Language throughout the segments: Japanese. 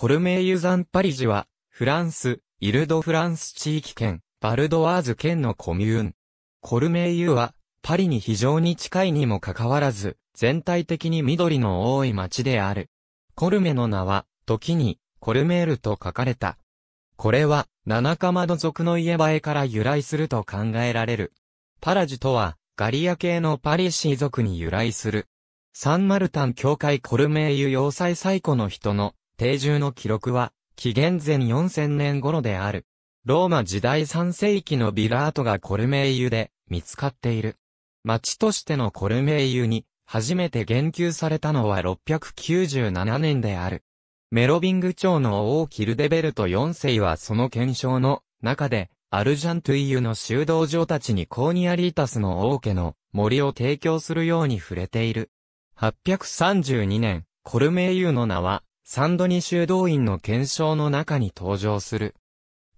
コルメイユザンパリジは、フランス、イルドフランス地域圏、バルドワーズ県のコミューン。コルメイユは、パリに非常に近いにもかかわらず、全体的に緑の多い町である。コルメの名は、時に、コルメールと書かれた。これは、七かまど族の家映えから由来すると考えられる。パラジとは、ガリア系のパリシー族に由来する。サンマルタン教会コルメイユ要塞最古の人の定住の記録は、紀元前4000年頃である。ローマ時代3世紀のビラートがコルメイユで見つかっている。町としてのコルメイユに初めて言及されたのは697年である。メロビング朝の王キルデベルト4世はその検証の中で、アルジャントゥイユの修道場たちにコーニアリータスの王家の森を提供するように触れている。832年、コルメイユの名はサンドニ修道院の検証の中に登場する。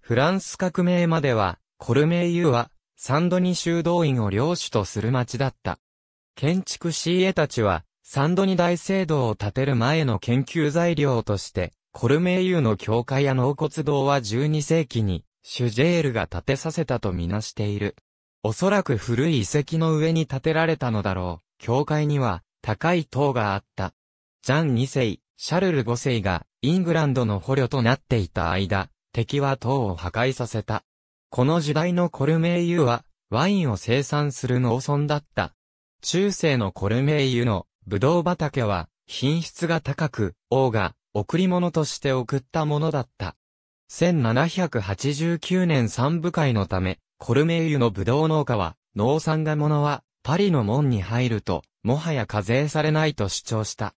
フランス革命までは、コルメイユは、サンドニ修道院を領主とする町だった。建築シーエたちは、サンドニ大聖堂を建てる前の研究材料として、コルメイユの教会や納骨堂は12世紀に、シュジェールが建てさせたとみなしている。おそらく古い遺跡の上に建てられたのだろう。教会には、高い塔があった。ジャン2世、シャルル5世がイングランドの捕虜となっていた間、敵は塔を破壊させた。この時代のコルメイユは、ワインを生産する農村だった。中世のコルメイユのブドウ畑は、品質が高く、王が贈り物として贈ったものだった。1789年三部会のため、コルメイユのブドウ農家は、農産が物は、パリの門に入ると、もはや課税されないと主張した。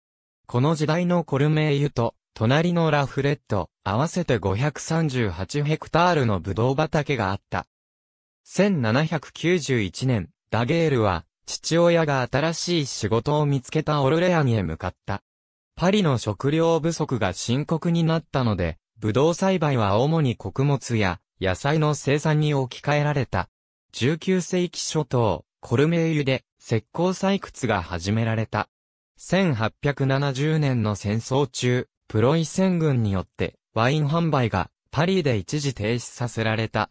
この時代のコルメイユと、隣のラフレット、合わせて538ヘクタールのブドウ畑があった。1791年、ダゲールは、父親が新しい仕事を見つけたオルレアンへ向かった。パリの食料不足が深刻になったので、ブドウ栽培は主に穀物や野菜の生産に置き換えられた。19世紀初頭、コルメイユで石膏採掘が始められた。1870年の戦争中、プロイセン軍によってワイン販売がパリで一時停止させられた。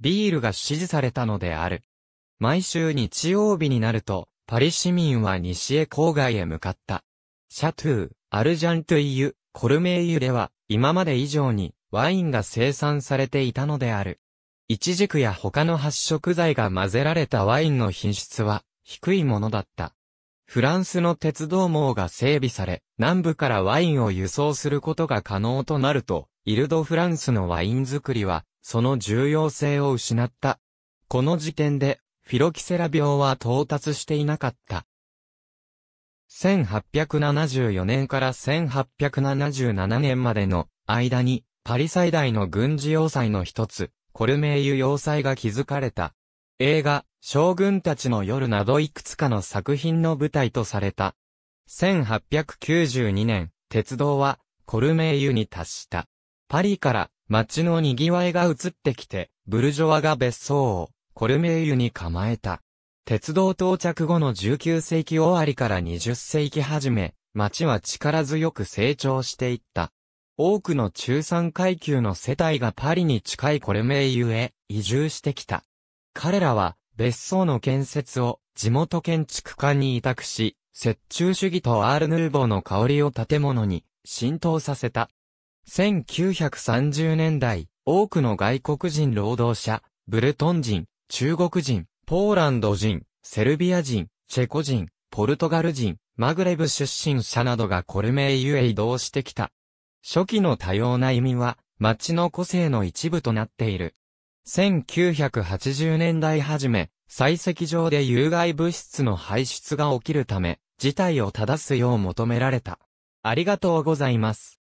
ビールが支持されたのである。毎週日曜日になると、パリ市民は西へ郊外へ向かった。シャトゥー、アルジャントイユ、コルメイユでは、今まで以上にワインが生産されていたのである。イチジクや他の発色剤が混ぜられたワインの品質は低いものだった。フランスの鉄道網が整備され、南部からワインを輸送することが可能となると、イルド・フランスのワイン作りは、その重要性を失った。この時点で、フィロキセラ病は到達していなかった。1874年から1877年までの間に、パリ最大の軍事要塞の一つ、コルメイユ要塞が築かれた。映画、将軍たちの夜などいくつかの作品の舞台とされた。1892年、鉄道はコルメイユに達した。パリから街の賑わいが移ってきて、ブルジョワが別荘をコルメイユに構えた。鉄道到着後の19世紀終わりから20世紀初め、街は力強く成長していった。多くの中産階級の世帯がパリに近いコルメイユへ移住してきた。彼らは別荘の建設を地元建築家に委託し、雪中主義とアールヌーボーの香りを建物に浸透させた。1930年代、多くの外国人労働者、ブルトン人、中国人、ポーランド人、セルビア人、チェコ人、ポルトガル人、マグレブ出身者などがコルメイユへ移動してきた。初期の多様な移民は、町の個性の一部となっている。1980年代初め、採石場で有害物質の排出が起きるため、事態を正すよう求められた。ありがとうございます。